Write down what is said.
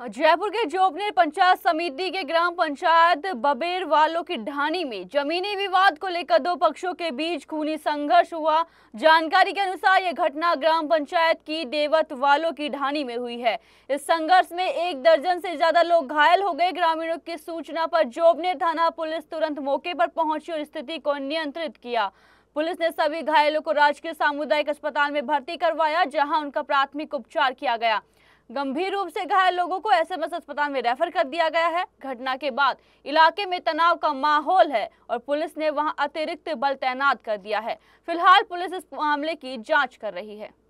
हाँ, जयपुर के जोबनेर पंचायत समिति के ग्राम पंचायत बबेर वालों की ढाणी में जमीनी विवाद को लेकर दो पक्षों के बीच खूनी संघर्ष हुआ जानकारी के अनुसार ये घटना ग्राम पंचायत की देवत वालों की ढाणी में हुई है इस संघर्ष में एक दर्जन से ज्यादा लोग घायल हो गए ग्रामीणों की सूचना पर जोबनेर थाना पुलिस तुरंत मौके पर पहुंची और स्थिति को नियंत्रित किया पुलिस ने सभी घायलों को राजकीय सामुदायिक अस्पताल में भर्ती करवाया जहाँ उनका प्राथमिक उपचार किया गया गंभीर रूप से घायल लोगों को एसएमएस अस्पताल में रेफर कर दिया गया है घटना के बाद इलाके में तनाव का माहौल है और पुलिस ने वहां अतिरिक्त बल तैनात कर दिया है फिलहाल पुलिस इस मामले की जांच कर रही है